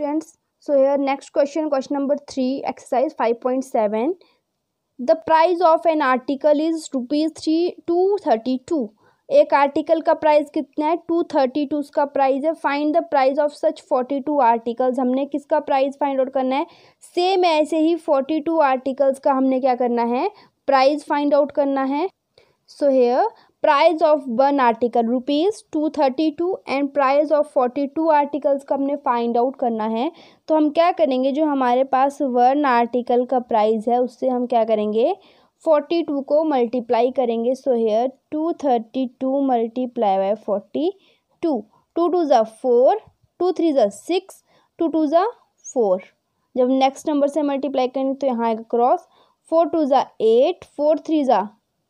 students so here next question question number three exercise five point seven the price of an article is rupees three two thirty two एक article का price कितना है two thirty two उसका price है find the price of such forty two articles हमने किसका price find out करना है सेम ऐसे ही फोर्टी टू आर्टिकल्स का हमने क्या करना है प्राइस फाइंड आउट करना है so here price of one article rupees two thirty two and price of forty two articles का हमने फाइंड आउट करना है तो हम क्या करेंगे जो हमारे पास वन आर्टिकल का प्राइस है उससे हम क्या करेंगे फोर्टी टू को मल्टीप्लाई करेंगे so here two thirty two multiply by forty two two two ज़ा फोर टू थ्री ज़ा सिक्स टू टू ज़ा फोर जब नेक्स्ट नंबर से मल्टीप्लाई करेंगे तो यहाँ आएगा क्रॉस फोर टू ज़ा एट फोर थ्री ज़ा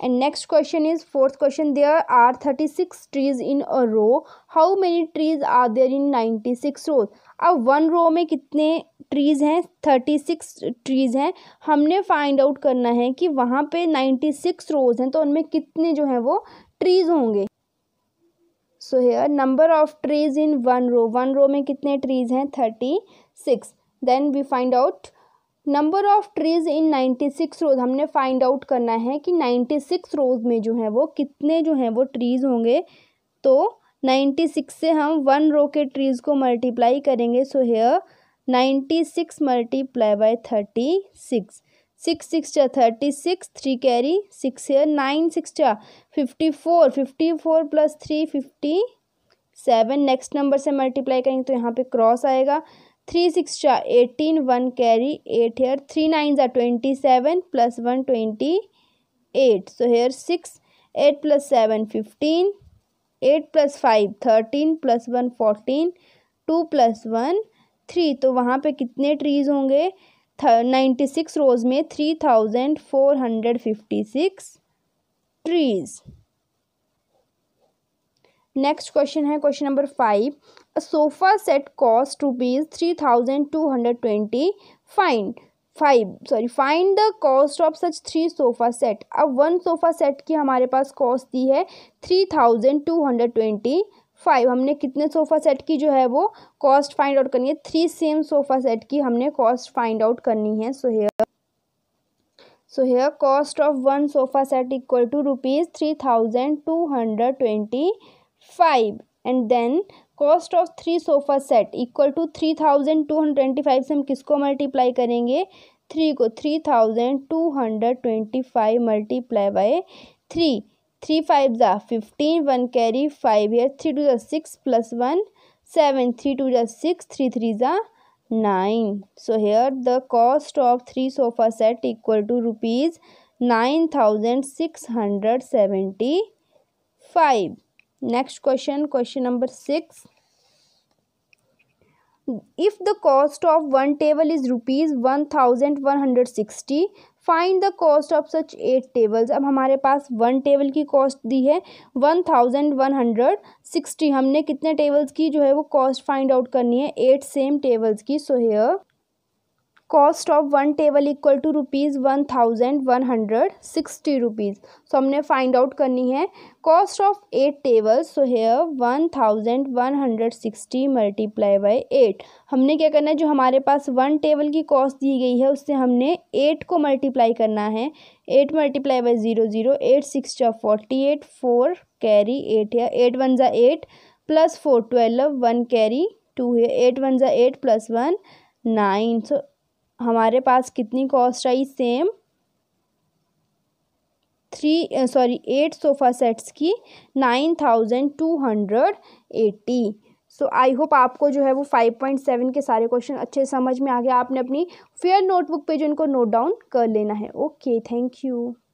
and next question is fourth question there are 36 trees in a row how many trees are there in 96 rows अब वन रो में कितने ट्रीज़ हैं थर्टी सिक्स ट्रीज़ हैं हमने find out करना है कि वहाँ पे नाइन्टी सिक्स रोज़ हैं तो उनमें कितने जो हैं वो ट्रीज़ होंगे so here number of trees in one row one row में कितने ट्रीज़ हैं thirty six then we find out number of trees in ninety six rows हमने फाइंड आउट करना है कि नाइन्टी सिक्स रोज़ में जो है वो कितने जो हैं वो ट्रीज़ होंगे तो नाइन्टी सिक्स से हम वन रो के ट्रीज़ को मल्टीप्लाई करेंगे so here ninety six multiply by thirty six six six या thirty six three carry six here nine six या fifty four fifty four plus three fifty seven next number से multiply करेंगे तो यहाँ पे cross आएगा three six चार eighteen one carry eight here three nine जा twenty seven plus one twenty eight so here six eight plus seven fifteen eight plus five thirteen plus one fourteen two plus one three तो वहाँ पे कितने trees होंगे ninety six rows में three thousand four hundred fifty six trees next question है question number five a sofa set cost rupees three thousand two hundred twenty fine five sorry find the cost of such three sofa set अब one sofa set की हमारे पास cost दी है three thousand two hundred twenty five हमने कितने sofa set की जो है वो कॉस्ट फाइंड आउट करनी है थ्री सेम सोफ़ा सेट की हमने कॉस्ट फाइंड आउट करनी है so here so here cost of one sofa set equal to rupees three thousand two hundred twenty five and then cost of three sofa set equal to three thousand two hundred twenty five से हम किसको multiply करेंगे three को three thousand two hundred twenty five multiply by three three five ज़ा fifteen one carry five here three two ज़ा six plus one seven three two ज़ा six three three ज़ा nine so here the cost of three sofa set equal to rupees nine thousand six hundred seventy five next question question number six if the cost of one table is rupees one thousand one hundred sixty find the cost of such eight tables अब हमारे पास one table की cost दी है one thousand one hundred sixty हमने कितने tables की जो है वो कॉस्ट फाइंड आउट करनी है एट सेम टेबल्स की so here cost of one table equal to rupees one thousand one hundred sixty rupees so हमने फाइंड आउट करनी है cost of eight table so here one thousand one hundred sixty multiply by eight हमने क्या करना है जो हमारे पास वन टेबल की कॉस्ट दी गई है उससे हमने एट को मल्टीप्लाई करना है eight multiply by zero zero eight six जा forty eight four carry eight है एट वन ज़ा eight plus four twelve one carry two है एट वन ज़ा eight plus one nine so हमारे पास कितनी cost I same three sorry eight sofa sets की nine thousand two hundred eighty so I hope आपको जो है वो फाइव पॉइंट सेवन के सारे क्वेश्चन अच्छे समझ में आ गया आपने अपनी फेयर नोटबुक पे जो इनको नोट डाउन कर लेना है ओके थैंक यू